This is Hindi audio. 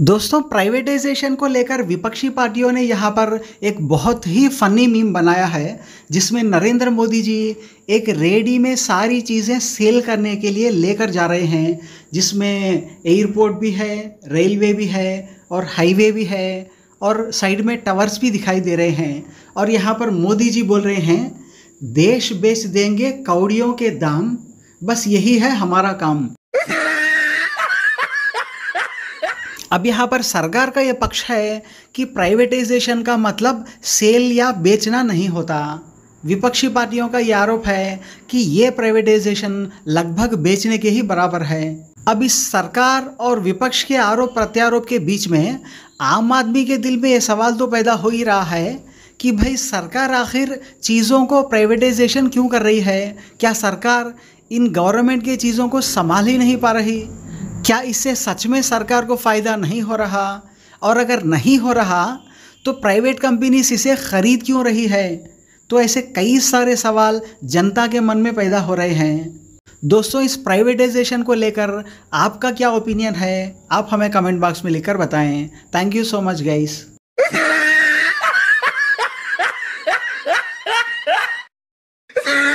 दोस्तों प्राइवेटाइजेशन को लेकर विपक्षी पार्टियों ने यहाँ पर एक बहुत ही फनी मीम बनाया है जिसमें नरेंद्र मोदी जी एक रेडी में सारी चीज़ें सेल करने के लिए लेकर जा रहे हैं जिसमें एयरपोर्ट भी है रेलवे भी है और हाईवे भी है और साइड में टावर्स भी दिखाई दे रहे हैं और यहाँ पर मोदी जी बोल रहे हैं देश बेच देंगे कौड़ियों के दाम बस यही है हमारा काम अब यहाँ पर सरकार का ये पक्ष है कि प्राइवेटाइजेशन का मतलब सेल या बेचना नहीं होता विपक्षी पार्टियों का ये आरोप है कि ये प्राइवेटाइजेशन लगभग बेचने के ही बराबर है अब इस सरकार और विपक्ष के आरोप प्रत्यारोप के बीच में आम आदमी के दिल में ये सवाल तो पैदा हो ही रहा है कि भाई सरकार आखिर चीज़ों को प्राइवेटाइजेशन क्यों कर रही है क्या सरकार इन गवर्नमेंट की चीज़ों को संभाल ही नहीं पा रही क्या इससे सच में सरकार को फ़ायदा नहीं हो रहा और अगर नहीं हो रहा तो प्राइवेट कंपनीज इसे खरीद क्यों रही है तो ऐसे कई सारे सवाल जनता के मन में पैदा हो रहे हैं दोस्तों इस प्राइवेटाइजेशन को लेकर आपका क्या ओपिनियन है आप हमें कमेंट बॉक्स में लिखकर बताएं thank you so much guys Ah!